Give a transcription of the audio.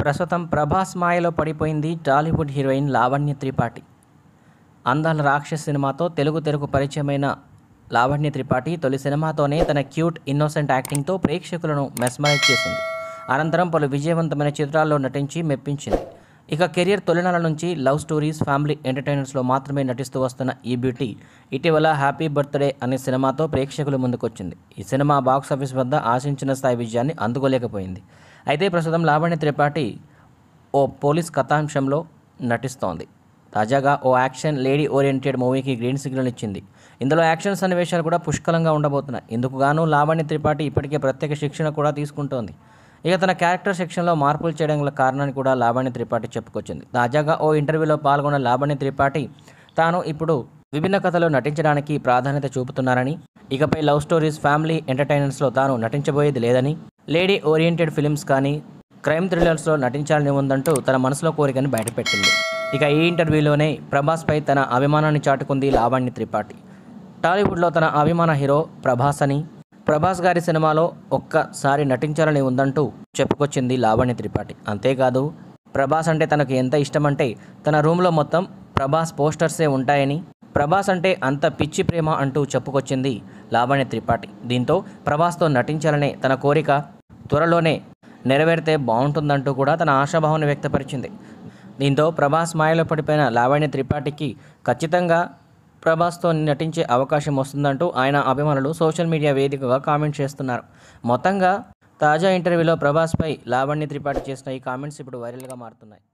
ప్రస్తుతం ప్రభాస్ మాయలో పడిపోయింది టాలీవుడ్ హీరోయిన్ లావణ్య త్రిపాఠి అందాల రాక్షస్ సినిమాతో తెలుగు తెలుగు పరిచయమైన లావణ్య త్రిపాఠి తొలి సినిమాతోనే తన క్యూట్ ఇన్నోసెంట్ యాక్టింగ్తో ప్రేక్షకులను మెస్మరైజ్ చేసింది అనంతరం పలు విజయవంతమైన చిత్రాల్లో నటించి మెప్పించింది ఇక కెరియర్ తొలినాల నుంచి లవ్ స్టోరీస్ ఫ్యామిలీ ఎంటర్టైనర్స్లో మాత్రమే నటిస్తూ వస్తున్న ఈ బ్యూటీ ఇటీవల హ్యాపీ బర్త్డే అనే సినిమాతో ప్రేక్షకుల ముందుకొచ్చింది ఈ సినిమా బాక్సాఫీస్ వద్ద ఆశించిన స్థాయి విజయాన్ని అందుకోలేకపోయింది అయితే ప్రస్తుతం లావణ్య త్రిపాఠి ఓ పోలీస్ కథాంశంలో నటిస్తోంది తాజాగా ఓ యాక్షన్ లేడీ ఓరియంటెడ్ మూవీకి గ్రీన్ సిగ్నల్ ఇచ్చింది ఇందులో యాక్షన్ సన్నివేశాలు కూడా పుష్కలంగా ఉండబోతున్నాయి ఇందుకు గాను లావణ్య త్రిపాఠి ఇప్పటికే ప్రత్యేక శిక్షణ కూడా తీసుకుంటోంది ఇక తన క్యారెక్టర్ సెక్షన్లో మార్పులు చేయడం గల కారణాన్ని కూడా లావణ్య త్రిపాఠి చెప్పుకొచ్చింది తాజాగా ఓ ఇంటర్వ్యూలో పాల్గొన్న లావణ్య త్రిపాఠి తాను ఇప్పుడు విభిన్న కథలో నటించడానికి ప్రాధాన్యత చూపుతున్నారని ఇకపై లవ్ స్టోరీస్ ఫ్యామిలీ ఎంటర్టైనర్స్లో తాను నటించబోయేది లేదని లేడీ ఓరియంటెడ్ ఫిలిమ్స్ కానీ క్రైమ్ థ్రిల్లర్స్లో నటించాలని ఉందంటూ తన మనసులో కోరికను బయటపెట్టింది ఇక ఈ ఇంటర్వ్యూలోనే ప్రభాస్పై తన అభిమానాన్ని చాటుకుంది లావణ్య త్రిపాఠి టాలీవుడ్లో తన అభిమాన హీరో ప్రభాస్ అని ప్రభాస్ గారి సినిమాలో ఒక్కసారి నటించాలని ఉందంటూ చెప్పుకొచ్చింది లావణ్య త్రిపాఠి అంతేకాదు ప్రభాస్ అంటే తనకు ఎంత ఇష్టమంటే తన రూమ్లో మొత్తం ప్రభాస్ పోస్టర్సే ఉంటాయని ప్రభాస్ అంటే అంత పిచ్చి ప్రేమ అంటూ చెప్పుకొచ్చింది లావణ్య త్రిపాఠి దీంతో ప్రభాస్తో నటించాలనే తన కోరిక త్వరలోనే నెరవేరితే బాగుంటుందంటూ కూడా తన ఆశాభావాన్ని వ్యక్తపరిచింది దీంతో ప్రభాస్ మాయలో పడిపోయిన లావణ్య త్రిపాఠికి ఖచ్చితంగా ప్రభాస్తో నటించే అవకాశం వస్తుందంటూ ఆయన అభిమానులు సోషల్ మీడియా వేదికగా కామెంట్ చేస్తున్నారు మొత్తంగా తాజా ఇంటర్వ్యూలో ప్రభాస్పై లావణ్య త్రిపాఠి చేసిన ఈ కామెంట్స్ ఇప్పుడు వైరల్గా మారుతున్నాయి